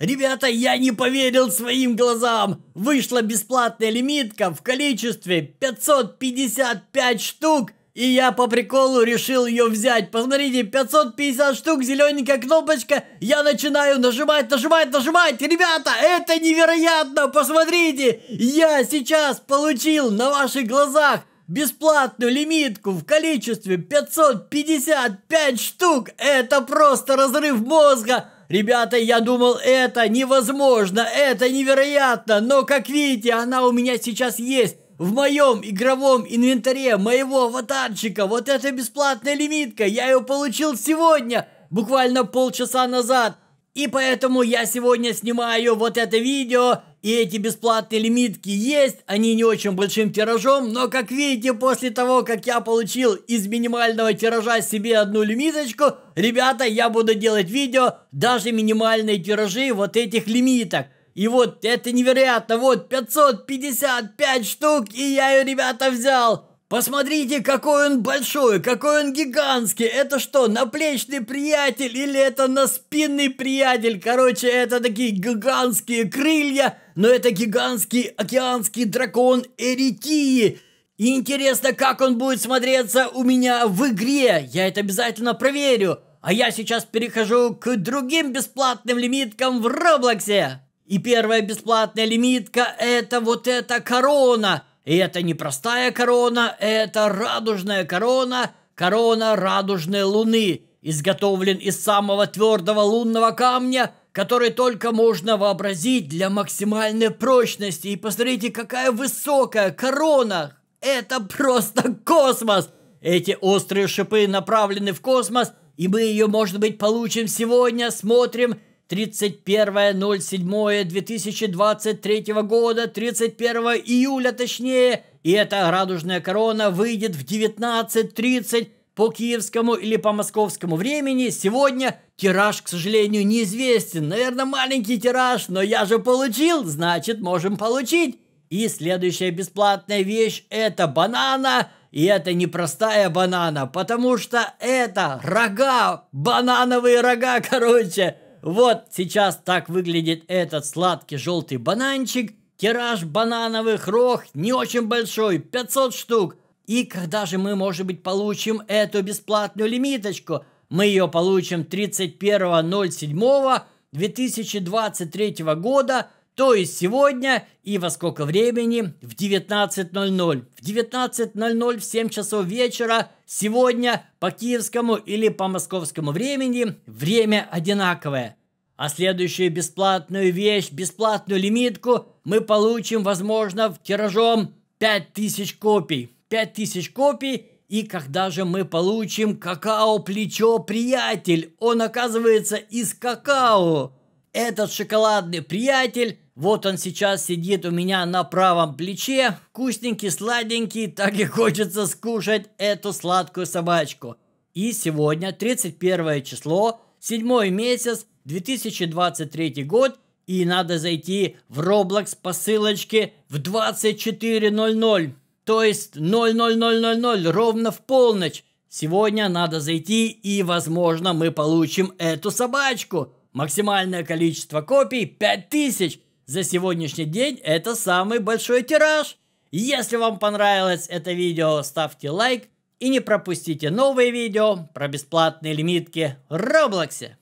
Ребята, я не поверил своим глазам! Вышла бесплатная лимитка в количестве 555 штук, и я по приколу решил ее взять. Посмотрите, 550 штук, зелененькая кнопочка. Я начинаю нажимать, нажимать, нажимать. Ребята, это невероятно, посмотрите. Я сейчас получил на ваших глазах бесплатную лимитку в количестве 555 штук. Это просто разрыв мозга. Ребята, я думал, это невозможно, это невероятно, но, как видите, она у меня сейчас есть. В моем игровом инвентаре моего аватарчика вот эта бесплатная лимитка, я ее получил сегодня, буквально полчаса назад. И поэтому я сегодня снимаю вот это видео и эти бесплатные лимитки есть, они не очень большим тиражом, но как видите, после того, как я получил из минимального тиража себе одну лимиточку, ребята, я буду делать видео даже минимальные тиражи вот этих лимиток. И вот это невероятно, вот 555 штук, и я ее, ребята, взял. Посмотрите, какой он большой, какой он гигантский. Это что, наплечный приятель или это на спинный приятель? Короче, это такие гигантские крылья, но это гигантский океанский дракон Эритии. И интересно, как он будет смотреться у меня в игре. Я это обязательно проверю. А я сейчас перехожу к другим бесплатным лимиткам в Роблоксе. И первая бесплатная лимитка это вот эта корона – и это не простая корона, это радужная корона, корона радужной луны, изготовлен из самого твердого лунного камня, который только можно вообразить для максимальной прочности. И посмотрите, какая высокая корона! Это просто космос! Эти острые шипы направлены в космос, и мы ее, может быть, получим сегодня, смотрим – 31.07.2023 года, 31 июля точнее, и эта радужная корона выйдет в 19.30 по киевскому или по московскому времени. Сегодня тираж, к сожалению, неизвестен. Наверное, маленький тираж, но я же получил, значит, можем получить. И следующая бесплатная вещь – это банана. И это не простая банана, потому что это рога, банановые рога, короче. Вот сейчас так выглядит этот сладкий желтый бананчик. Тираж банановых рог не очень большой, 500 штук. И когда же мы, может быть, получим эту бесплатную лимиточку? Мы ее получим 31.07.2023 года – то есть сегодня и во сколько времени? В 19.00. В 19.00 в 7 часов вечера сегодня по киевскому или по московскому времени время одинаковое. А следующую бесплатную вещь, бесплатную лимитку мы получим, возможно, в тиражом 5000 копий. 5000 копий и когда же мы получим какао-плечо «Приятель»? Он оказывается из какао. Этот шоколадный приятель вот он сейчас сидит у меня на правом плече, вкусненький, сладенький, так и хочется скушать эту сладкую собачку. И сегодня 31 число, 7 месяц, 2023 год, и надо зайти в Roblox по ссылочке в 24.00, то есть 00.00, ровно в полночь. Сегодня надо зайти и, возможно, мы получим эту собачку. Максимальное количество копий 5000. За сегодняшний день это самый большой тираж. Если вам понравилось это видео, ставьте лайк и не пропустите новые видео про бесплатные лимитки в Роблоксе.